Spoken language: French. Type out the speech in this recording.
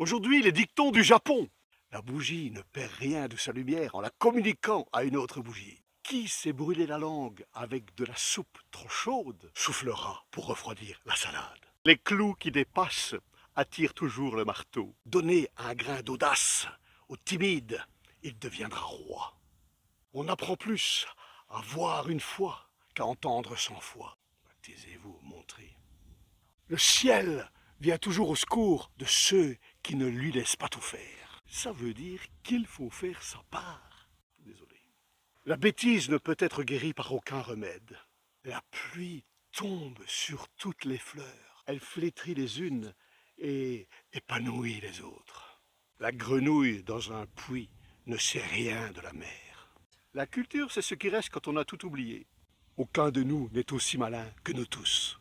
Aujourd'hui, les dictons du Japon. La bougie ne perd rien de sa lumière en la communiquant à une autre bougie. Qui s'est brûlé la langue avec de la soupe trop chaude soufflera pour refroidir la salade. Les clous qui dépassent attirent toujours le marteau. Donnez un grain d'audace au timide, il deviendra roi. On apprend plus à voir une fois qu'à entendre cent fois. Taisez-vous, montrez. Le ciel vient toujours au secours de ceux qui ne lui laisse pas tout faire. Ça veut dire qu'il faut faire sa part. Désolé. La bêtise ne peut être guérie par aucun remède. La pluie tombe sur toutes les fleurs. Elle flétrit les unes et épanouit les autres. La grenouille dans un puits ne sait rien de la mer. La culture, c'est ce qui reste quand on a tout oublié. Aucun de nous n'est aussi malin que nous tous.